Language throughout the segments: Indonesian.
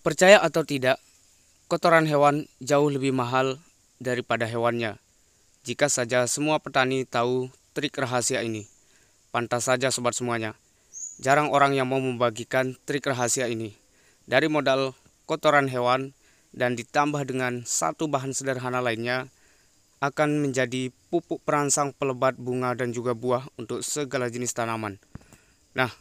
Percaya atau tidak, kotoran hewan jauh lebih mahal daripada hewannya. Jika saja semua petani tahu trik rahasia ini, pantas saja sobat semuanya. Jarang orang yang mau membagikan trik rahasia ini. Dari modal kotoran hewan dan ditambah dengan satu bahan sederhana lainnya, akan menjadi pupuk perangsang pelebat bunga dan juga buah untuk segala jenis tanaman. Nah,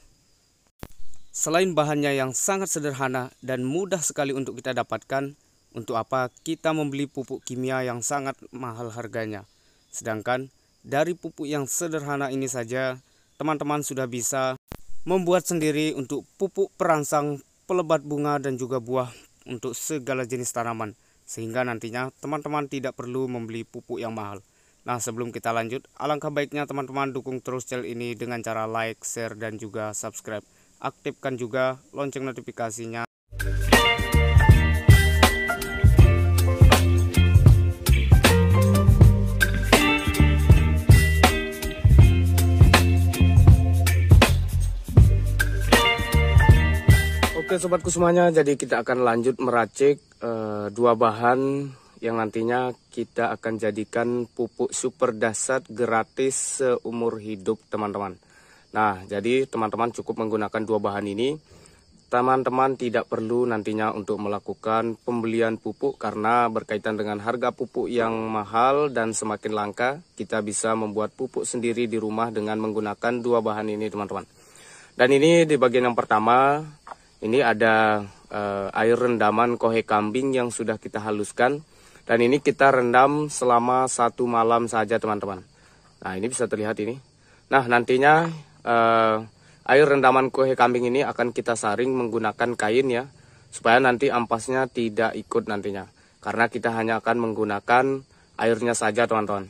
Selain bahannya yang sangat sederhana dan mudah sekali untuk kita dapatkan, untuk apa kita membeli pupuk kimia yang sangat mahal harganya? Sedangkan dari pupuk yang sederhana ini saja, teman-teman sudah bisa membuat sendiri untuk pupuk perangsang, pelebat bunga dan juga buah untuk segala jenis tanaman sehingga nantinya teman-teman tidak perlu membeli pupuk yang mahal. Nah, sebelum kita lanjut, alangkah baiknya teman-teman dukung terus channel ini dengan cara like, share dan juga subscribe aktifkan juga lonceng notifikasinya. Oke sobatku semuanya, jadi kita akan lanjut meracik e, dua bahan yang nantinya kita akan jadikan pupuk super dasar gratis seumur hidup teman-teman. Nah, jadi teman-teman cukup menggunakan dua bahan ini. Teman-teman tidak perlu nantinya untuk melakukan pembelian pupuk karena berkaitan dengan harga pupuk yang mahal dan semakin langka, kita bisa membuat pupuk sendiri di rumah dengan menggunakan dua bahan ini, teman-teman. Dan ini di bagian yang pertama, ini ada uh, air rendaman kohe kambing yang sudah kita haluskan dan ini kita rendam selama satu malam saja teman-teman nah ini bisa terlihat ini nah nantinya uh, air rendaman kue kambing ini akan kita saring menggunakan kain ya supaya nanti ampasnya tidak ikut nantinya karena kita hanya akan menggunakan airnya saja teman-teman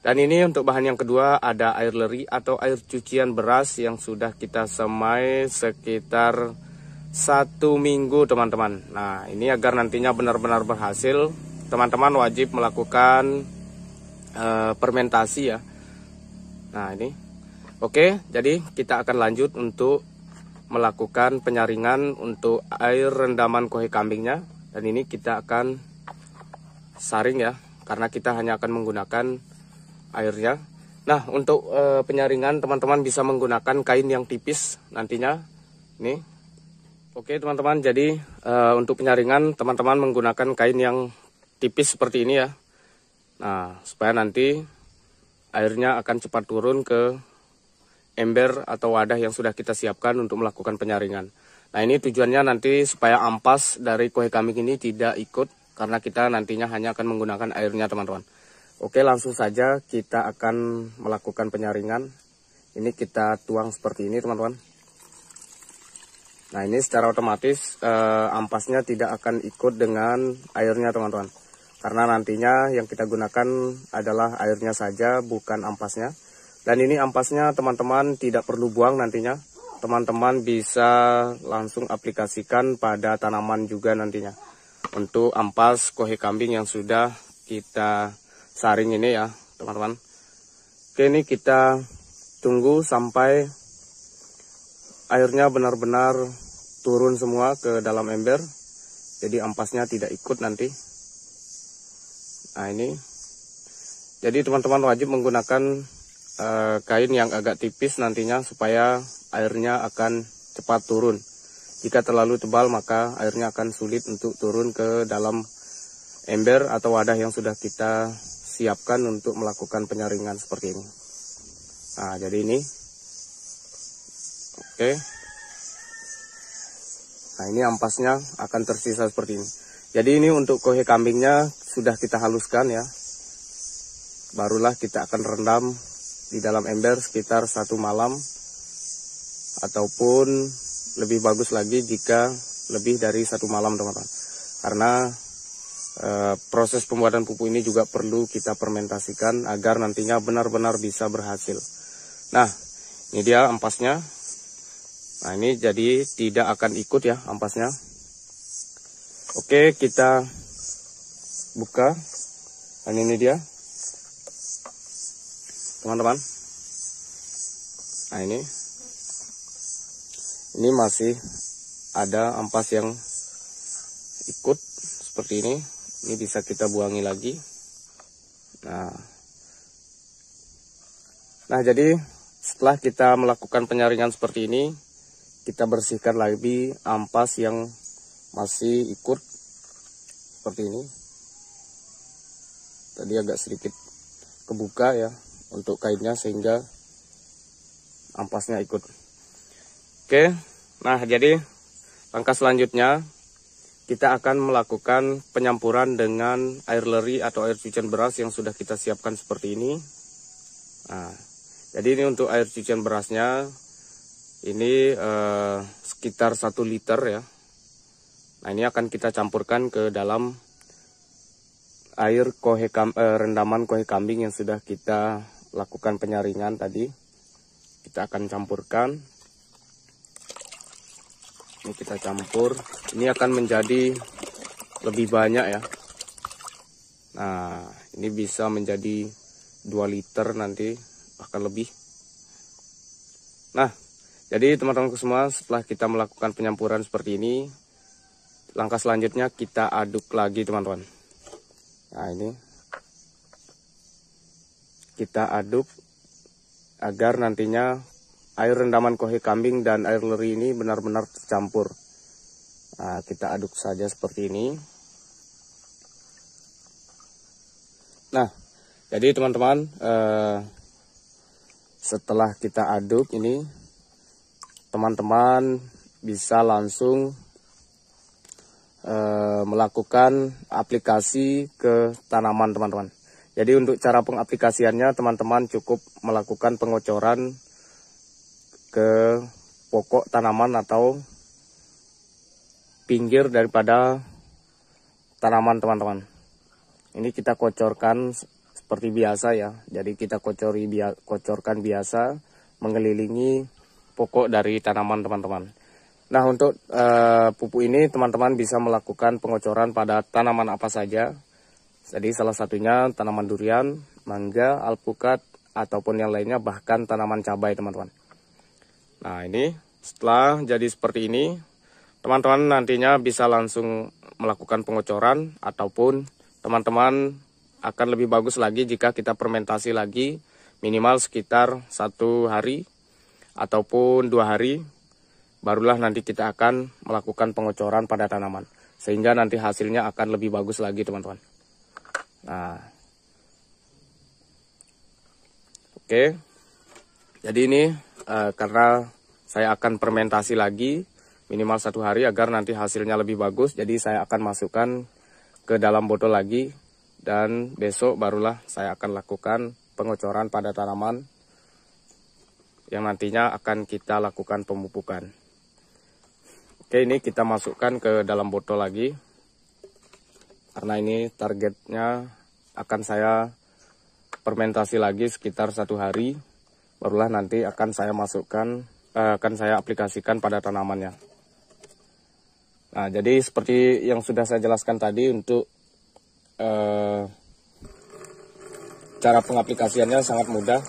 dan ini untuk bahan yang kedua ada air leri atau air cucian beras yang sudah kita semai sekitar satu minggu teman-teman nah ini agar nantinya benar-benar berhasil teman-teman wajib melakukan uh, fermentasi ya nah ini Oke, jadi kita akan lanjut untuk melakukan penyaringan untuk air rendaman kohe kambingnya. Dan ini kita akan saring ya, karena kita hanya akan menggunakan airnya. Nah, untuk e, penyaringan teman-teman bisa menggunakan kain yang tipis nantinya. Nih. Oke, teman-teman. Jadi, e, untuk penyaringan teman-teman menggunakan kain yang tipis seperti ini ya. Nah, supaya nanti airnya akan cepat turun ke ember atau wadah yang sudah kita siapkan untuk melakukan penyaringan. Nah ini tujuannya nanti supaya ampas dari kue kambing ini tidak ikut karena kita nantinya hanya akan menggunakan airnya teman-teman. Oke langsung saja kita akan melakukan penyaringan. Ini kita tuang seperti ini teman-teman. Nah ini secara otomatis eh, ampasnya tidak akan ikut dengan airnya teman-teman. Karena nantinya yang kita gunakan adalah airnya saja bukan ampasnya. Dan ini ampasnya teman-teman tidak perlu buang nantinya. Teman-teman bisa langsung aplikasikan pada tanaman juga nantinya. Untuk ampas kohe kambing yang sudah kita saring ini ya teman-teman. Oke ini kita tunggu sampai airnya benar-benar turun semua ke dalam ember. Jadi ampasnya tidak ikut nanti. Nah ini. Jadi teman-teman wajib menggunakan Eh, kain yang agak tipis nantinya supaya airnya akan cepat turun. Jika terlalu tebal maka airnya akan sulit untuk turun ke dalam ember atau wadah yang sudah kita siapkan untuk melakukan penyaringan seperti ini. Nah, jadi ini. Oke. Nah, ini ampasnya akan tersisa seperti ini. Jadi ini untuk kohe kambingnya sudah kita haluskan ya. Barulah kita akan rendam di dalam ember sekitar satu malam ataupun lebih bagus lagi jika lebih dari satu malam teman-teman karena e, proses pembuatan pupuk ini juga perlu kita fermentasikan agar nantinya benar-benar bisa berhasil nah ini dia ampasnya nah ini jadi tidak akan ikut ya ampasnya oke kita buka dan ini dia teman-teman nah ini ini masih ada ampas yang ikut seperti ini ini bisa kita buangi lagi nah nah jadi setelah kita melakukan penyaringan seperti ini kita bersihkan lagi ampas yang masih ikut seperti ini tadi agak sedikit kebuka ya untuk kainnya sehingga ampasnya ikut. Oke, nah jadi langkah selanjutnya kita akan melakukan penyampuran dengan air leri atau air cucian beras yang sudah kita siapkan seperti ini. Nah, jadi ini untuk air cucian berasnya ini eh, sekitar 1 liter ya. Nah ini akan kita campurkan ke dalam air kohe kam, eh, rendaman kohe kambing yang sudah kita lakukan penyaringan tadi kita akan campurkan ini kita campur ini akan menjadi lebih banyak ya nah ini bisa menjadi 2 liter nanti bahkan lebih nah jadi teman-teman semua setelah kita melakukan penyampuran seperti ini langkah selanjutnya kita aduk lagi teman-teman nah ini kita aduk agar nantinya air rendaman kohe kambing dan air leri ini benar-benar tercampur. Nah, kita aduk saja seperti ini. Nah, jadi teman-teman, eh, setelah kita aduk ini, teman-teman bisa langsung eh, melakukan aplikasi ke tanaman teman-teman. Jadi untuk cara pengaplikasiannya teman-teman cukup melakukan pengocoran ke pokok tanaman atau pinggir daripada tanaman teman-teman. Ini kita kocorkan seperti biasa ya. Jadi kita kocori kocorkan biasa mengelilingi pokok dari tanaman teman-teman. Nah, untuk uh, pupuk ini teman-teman bisa melakukan pengocoran pada tanaman apa saja jadi salah satunya tanaman durian, mangga, alpukat, ataupun yang lainnya bahkan tanaman cabai teman-teman. Nah ini setelah jadi seperti ini, teman-teman nantinya bisa langsung melakukan pengocoran ataupun teman-teman akan lebih bagus lagi jika kita fermentasi lagi minimal sekitar satu hari ataupun dua hari barulah nanti kita akan melakukan pengocoran pada tanaman sehingga nanti hasilnya akan lebih bagus lagi teman-teman. Nah, oke. Jadi ini uh, karena saya akan fermentasi lagi minimal satu hari agar nanti hasilnya lebih bagus. Jadi saya akan masukkan ke dalam botol lagi dan besok barulah saya akan lakukan pengocoran pada tanaman yang nantinya akan kita lakukan pemupukan. Oke, ini kita masukkan ke dalam botol lagi karena ini targetnya akan saya fermentasi lagi sekitar satu hari barulah nanti akan saya masukkan eh, akan saya aplikasikan pada tanamannya nah jadi seperti yang sudah saya jelaskan tadi untuk eh, cara pengaplikasiannya sangat mudah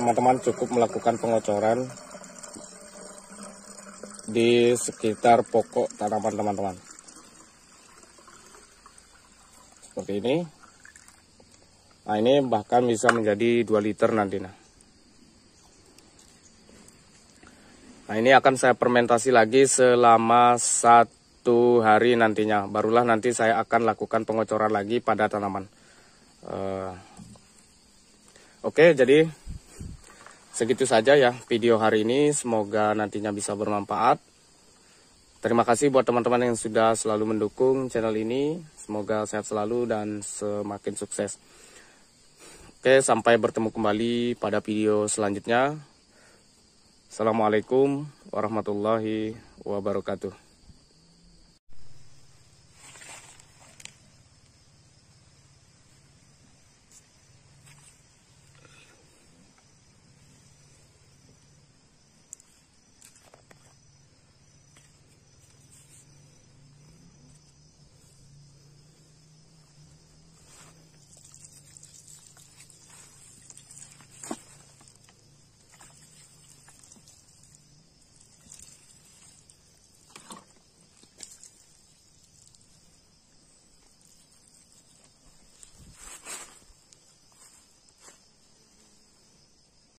teman-teman cukup melakukan pengocoran di sekitar pokok tanaman teman-teman seperti ini. Nah ini bahkan bisa menjadi 2 liter nanti. Nah. Nah ini akan saya fermentasi lagi selama satu hari nantinya. Barulah nanti saya akan lakukan pengocoran lagi pada tanaman. Uh, Oke okay, jadi segitu saja ya video hari ini. Semoga nantinya bisa bermanfaat. Terima kasih buat teman-teman yang sudah selalu mendukung channel ini. Semoga sehat selalu dan semakin sukses. Oke, sampai bertemu kembali pada video selanjutnya. Assalamualaikum warahmatullahi wabarakatuh.